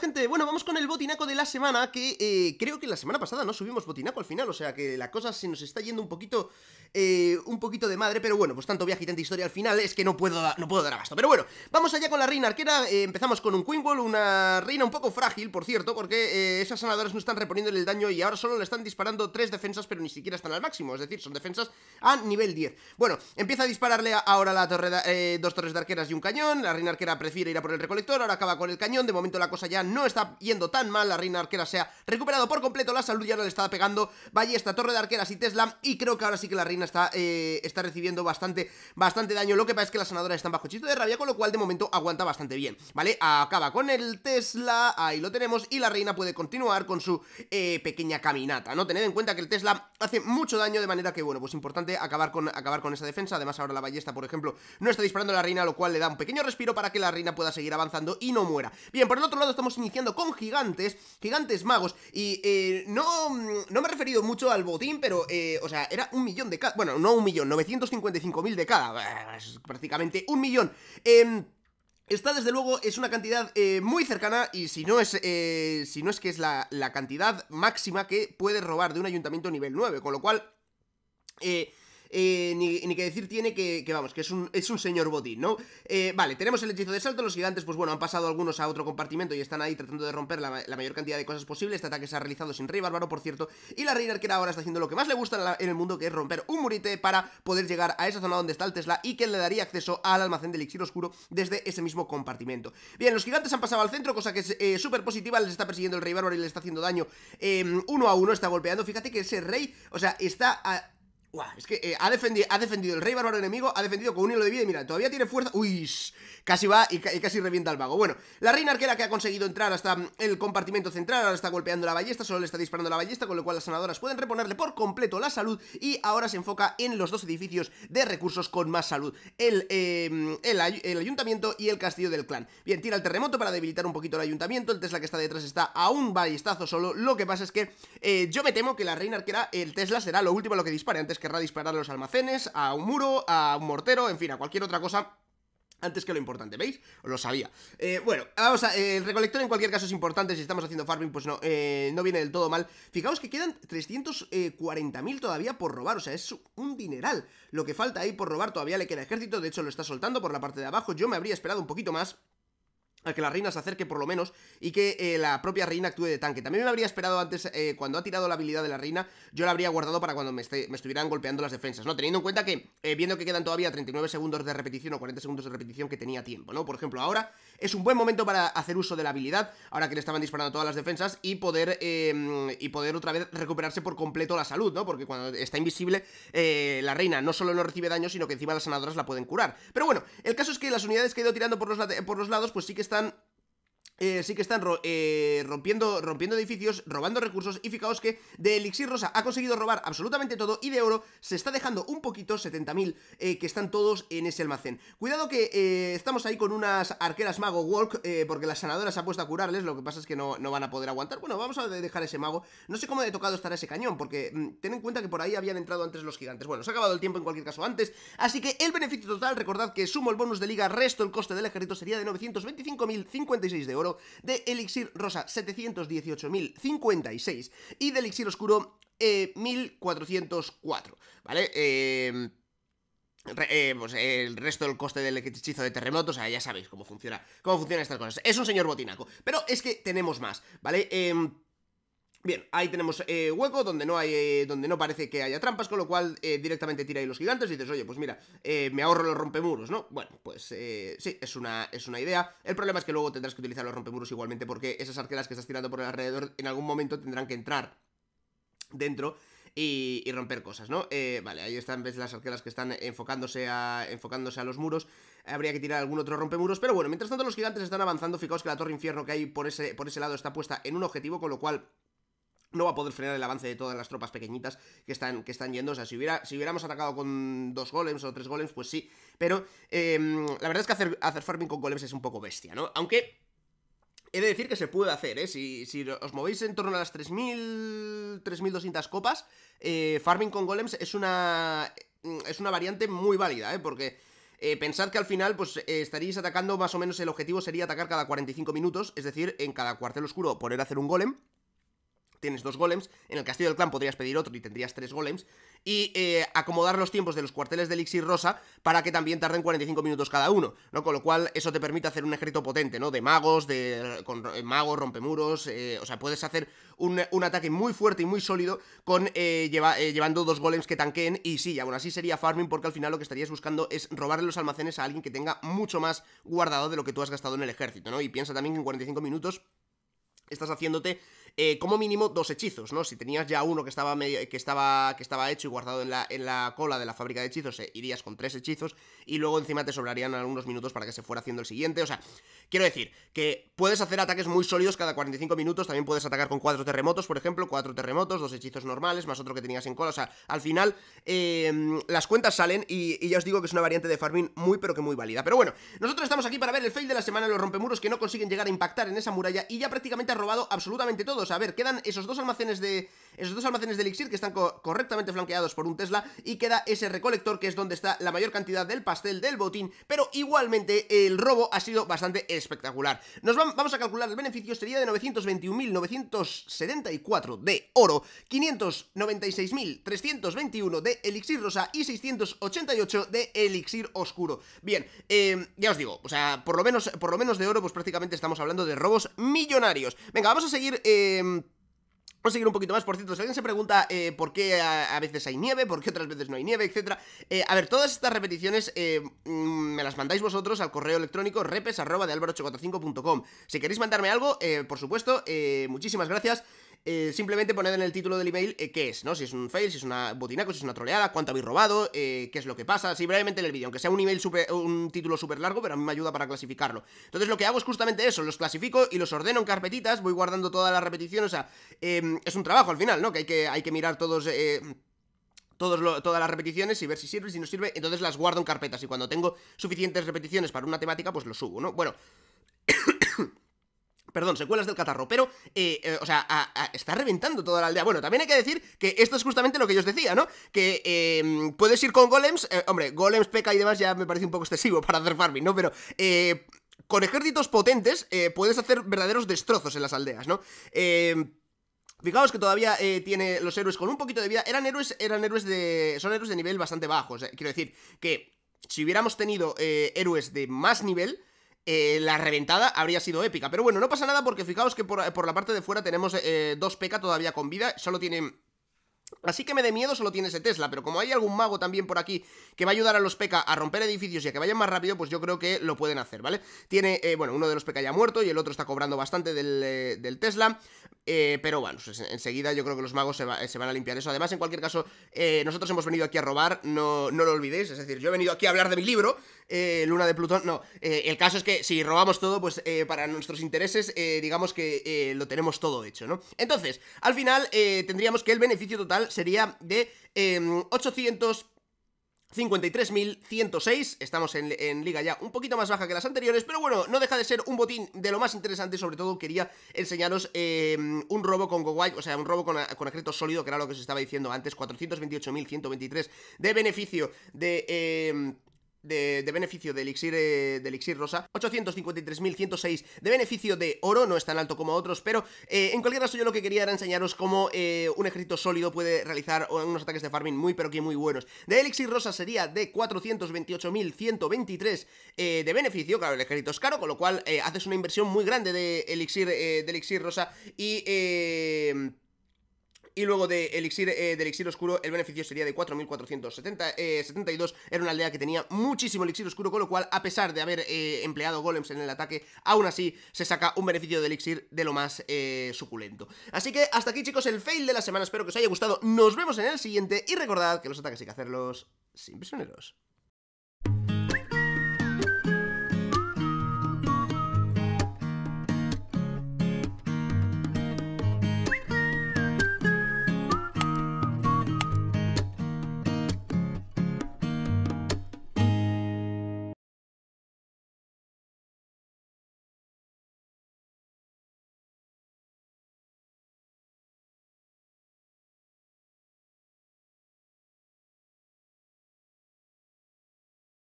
gente, bueno, vamos con el botinaco de la semana Que eh, creo que la semana pasada no subimos botinaco al final O sea que la cosa se nos está yendo un poquito eh, Un poquito de madre Pero bueno, pues tanto viaje y tanta historia al final Es que no puedo, no puedo dar abasto Pero bueno, vamos allá con la reina arquera eh, Empezamos con un Queen una reina un poco frágil Por cierto, porque esas sanadoras no están reponiéndole el daño Y ahora solo le están disparando tres defensas Pero ni siquiera están al máximo, es decir, son defensas a nivel 10 Bueno, empieza a dispararle ahora la torre dos torres de arqueras y un cañón La reina arquera prefiere ir a por el recolector Ahora acaba con el cañón, de momento la cosa ya no está yendo tan mal, la reina arquera se ha recuperado por completo, la salud ya no le está pegando, ballesta, torre de arqueras y Tesla, y creo que ahora sí que la reina está, eh, está recibiendo bastante, bastante daño, lo que pasa es que las sanadoras están bajo chito de rabia, con lo cual de momento aguanta bastante bien, ¿vale? Acaba con el Tesla, ahí lo tenemos, y la reina puede continuar con su eh, pequeña caminata, ¿no? Tened en cuenta que el Tesla hace mucho daño, de manera que, bueno, pues importante acabar con, acabar con esa defensa, además ahora la ballesta, por ejemplo, no está disparando a la reina, lo cual le da un pequeño respiro para que la reina pueda seguir avanzando y no muera. Bien, por el otro lado estamos iniciando con gigantes, gigantes magos. Y eh, no, no me he referido mucho al botín, pero, eh, o sea, era un millón de cada. Bueno, no un millón, 955.000 de cada. Es prácticamente un millón. Eh, esta, desde luego, es una cantidad eh, muy cercana y si no es, eh, si no es que es la, la, cantidad máxima que puedes robar de un ayuntamiento nivel 9, con lo cual... Eh, eh, ni, que decir tiene que, vamos, que es un, es un señor body, ¿no? Eh, vale, tenemos el hechizo de salto, los gigantes, pues bueno, han pasado algunos a otro compartimento y están ahí tratando de romper la, mayor cantidad de cosas posible, este ataque se ha realizado sin rey bárbaro, por cierto, y la reina arquera ahora está haciendo lo que más le gusta en, el mundo, que es romper un murite para poder llegar a esa zona donde está el Tesla y que le daría acceso al almacén del elixir oscuro desde ese mismo compartimento. Bien, los gigantes han pasado al centro, cosa que es eh, súper positiva, les está persiguiendo el rey bárbaro y le está haciendo daño uno a uno, está golpeando, fíjate que ese rey, o sea, está a es que eh, ha, defendido, ha defendido el rey bárbaro enemigo, ha defendido con un hilo de vida y mira, todavía tiene fuerza. Uy, casi va y, casi revienta al vago. Bueno, la reina arquera que ha conseguido entrar hasta mm, el compartimento central, ahora está golpeando la ballesta, solo le está disparando la ballesta, con lo cual las sanadoras pueden reponerle por completo la salud y ahora se enfoca en los dos edificios de recursos con más salud. El, eh, mm, el, ayuntamiento y el castillo del clan. Bien, tira el terremoto para debilitar un poquito el ayuntamiento, el Tesla que está detrás está a un ballestazo solo. Lo que pasa es que eh, yo me temo que la reina arquera, el Tesla será lo último a lo que dispare antes que querrá disparar a los almacenes, a un muro, a un mortero, en fin, a cualquier otra cosa antes que lo importante, ¿veis? lo sabía. Eh, bueno, vamos a... el recolector en cualquier caso es importante, si estamos haciendo farming, pues no, eh, no viene del todo mal. Fijaos que quedan 340.000 todavía por robar, o sea, es un dineral. Lo que falta ahí por robar todavía le queda ejército, de hecho lo está soltando por la parte de abajo, yo me habría esperado un poquito más a que la reina se acerque por lo menos y que eh, la propia reina actúe de tanque. También me habría esperado antes, eh, cuando ha tirado la habilidad de la reina, yo la habría guardado para cuando me, estuvieran golpeando las defensas, ¿no? Teniendo en cuenta que, eh, viendo que quedan todavía 39 segundos de repetición o 40 segundos de repetición que tenía tiempo, ¿no? Por ejemplo, ahora es un buen momento para hacer uso de la habilidad, ahora que le estaban disparando todas las defensas, y poder, em, y poder otra vez recuperarse por completo la salud, ¿no? Porque cuando está invisible, eh, la reina no solo no recibe daño, sino que encima las sanadoras la pueden curar. Pero bueno, el caso es que las unidades que he ido tirando por por los lados, pues sí que están eh, sí que están eh, rompiendo, rompiendo edificios, robando recursos y fijaos que de Elixir Rosa ha conseguido robar absolutamente todo y de oro se está dejando un poquito, 70.000 eh, que están todos en ese almacén. Cuidado que estamos ahí con unas arqueras mago walk porque las sanadoras se ha puesto a curarles, lo que pasa es que no, van a poder aguantar. Bueno, vamos a dejar ese mago. No sé cómo de tocado estar ese cañón porque mm, ten en cuenta que por ahí habían entrado antes los gigantes. Bueno, se ha acabado el tiempo en cualquier caso antes, así que el beneficio total, recordad que sumo el bonus de liga, resto el coste del ejército sería de 925.056 de oro de elixir rosa 718.056 y de elixir oscuro eh, 1404, ¿vale? Em, eh... pues, eh, el resto del coste del hechizo de terremoto, o sea, ya sabéis cómo funciona, cómo funcionan estas cosas. Es un señor botinaco, pero es que tenemos más, ¿vale? Eh, Bien, ahí tenemos eh, hueco donde no hay, eh, donde no parece que haya trampas, con lo cual eh, directamente tira ahí los gigantes y dices, oye, pues mira, me ahorro los rompemuros, ¿no? Bueno, pues sí, es una, es una idea. El problema es que luego tendrás que utilizar los rompemuros igualmente porque esas arqueras que estás tirando por el alrededor en algún momento tendrán que entrar dentro y, romper cosas, ¿no? vale, ahí están, las arqueras que están enfocándose a, enfocándose a los muros. Habría que tirar algún otro rompemuros, pero bueno, mientras tanto los gigantes están avanzando. Fijaos que la torre infierno que hay por ese, por ese lado está puesta en un objetivo, con lo cual no va a poder frenar el avance de todas las tropas pequeñitas que están, que están yendo. O sea, si, hubiera, si hubiéramos atacado con dos golems o tres golems, pues sí. Pero em, la verdad es que hacer, farming con golems es un poco bestia, ¿no? Aunque He de decir que se puede hacer, ¿eh? Si, si os movéis en torno a las 3.000, 3.200 copas, eh, farming con golems es una, es una variante muy válida, ¿eh? Porque eh, pensad que al final, pues eh, estaríais atacando más o menos el objetivo sería atacar cada 45 minutos, es decir, en cada cuartel oscuro poner a hacer un golem tienes dos golems, en el castillo del clan podrías pedir otro y tendrías tres golems, y eh, acomodar los tiempos de los cuarteles de elixir rosa para que también tarden 45 minutos cada uno, Con lo cual eso te permite hacer un ejército potente, ¿no? De magos, de con, eh, magos, rompemuros, eh, o sea, puedes hacer un, ataque muy fuerte y muy sólido con llevando dos golems que tanqueen, y sí, aún así sería farming porque al final lo que estarías buscando es robarle los almacenes a alguien que tenga mucho más guardado de lo que tú has gastado en el ejército, ¿no? Y piensa también que en 45 minutos estás haciéndote eh, como mínimo dos hechizos, ¿no? Si tenías ya uno que estaba, medio, que estaba, que estaba hecho y guardado en la, en la cola de la fábrica de hechizos, eh, irías con tres hechizos y luego encima te sobrarían algunos minutos para que se fuera haciendo el siguiente. O sea, quiero decir que puedes hacer ataques muy sólidos cada 45 minutos, también puedes atacar con cuatro terremotos, por ejemplo, cuatro terremotos, dos hechizos normales, más otro que tenías en cola. O sea, al final em, las cuentas salen y, ya os digo que es una variante de farming muy pero que muy válida. Pero bueno, nosotros estamos aquí para ver el fail de la semana, los rompemuros que no consiguen llegar a impactar en esa muralla y ya prácticamente ha robado absolutamente todo. A ver, quedan esos dos almacenes de, esos dos almacenes de elixir que están correctamente flanqueados por un Tesla y queda ese recolector que es donde está la mayor cantidad del pastel del botín, pero igualmente el robo ha sido bastante espectacular. Nos vamos a calcular el beneficio, sería de 921.974 de oro, 596.321 de elixir rosa y 688 de elixir oscuro. Bien, eh, ya os digo, o sea, por lo menos, por lo menos de oro, pues prácticamente estamos hablando de robos millonarios. Venga, vamos a seguir... Eh, seguir un poquito más, por cierto, si alguien se pregunta eh, por qué a, veces hay nieve, por qué otras veces no hay nieve, etcétera eh, a ver, todas estas repeticiones eh, mm, me las mandáis vosotros al correo electrónico repes Si queréis mandarme algo, por supuesto, muchísimas gracias. Eh, simplemente poned en el título del email eh, qué es, ¿no? Si es un fail, si es una botinaco, si es una troleada, cuánto habéis robado, eh, qué es lo que pasa, así brevemente en el vídeo, aunque sea un email super, un título súper largo, pero a mí me ayuda para clasificarlo. Entonces lo que hago es justamente eso, los clasifico y los ordeno en carpetitas, voy guardando todas las repetición, o sea, em, es un trabajo al final, ¿no? Que hay que, mirar todos... Todos todas las repeticiones y ver si sirve, si no sirve, entonces las guardo en carpetas y cuando tengo suficientes repeticiones para una temática, pues lo subo, ¿no? Bueno, perdón, secuelas del catarro, pero, eh, eh, o sea, está reventando toda la aldea. Bueno, también hay que decir que esto es justamente lo que yo os decía, ¿no? Que em, puedes ir con golems, eh, hombre, golems, peca y demás ya me parece un poco excesivo para hacer farming, ¿no? Pero, con ejércitos potentes puedes hacer verdaderos destrozos en las aldeas, ¿no? Eh... Fijaos que todavía tiene los héroes con un poquito de vida. Eran héroes, eran héroes de. Son héroes de nivel bastante bajo. quiero decir que si hubiéramos tenido héroes de más nivel. Eh, la reventada habría sido épica. Pero bueno, no pasa nada porque fijaos que por, la parte de fuera tenemos eh, dos P.K. todavía con vida. Solo tienen Así que me de miedo solo tiene ese Tesla, pero como hay algún mago también por aquí que va a ayudar a los P.K. a romper edificios y a que vayan más rápido, pues yo creo que lo pueden hacer, ¿vale? Tiene, eh, bueno, uno de los P.K. ya muerto y el otro está cobrando bastante del, del Tesla. Eh, pero bueno, pues enseguida yo creo que los magos eh, se, van a limpiar eso. Además, en cualquier caso, eh, nosotros hemos venido aquí a robar, no, no lo olvidéis. Es decir, yo he venido aquí a hablar de mi libro, Luna de Plutón. No, el caso es que si robamos todo, pues para nuestros intereses, digamos que lo tenemos todo hecho, ¿no? Entonces, al final tendríamos que el beneficio total sería de 800 em, 53.106, estamos en, liga ya un poquito más baja que las anteriores, pero bueno, no deja de ser un botín de lo más interesante, sobre todo quería enseñaros eh, un robo con Gowai, o sea, un robo con, con acreto sólido, que era lo que os estaba diciendo antes, 428.123 de beneficio de... Eh, de, beneficio de elixir, eh, de elixir rosa, 853.106 de beneficio de oro, no es tan alto como otros, pero eh, en cualquier caso yo lo que quería era enseñaros cómo eh, un ejército sólido puede realizar unos ataques de farming muy pero que muy buenos. De elixir rosa sería de 428.123 de beneficio, claro, el ejército es caro, con lo cual haces una inversión muy grande de elixir, de elixir rosa y... Y luego de elixir, eh, elixir oscuro, el beneficio sería de 4.472. Eh, era una aldea que tenía muchísimo elixir oscuro, con lo cual, a pesar de haber eh, empleado golems en el ataque, aún así se saca un beneficio de elixir de lo más suculento. Así que hasta aquí, chicos, el fail de la semana. Espero que os haya gustado. Nos vemos en el siguiente y recordad que los ataques hay que hacerlos sin prisioneros.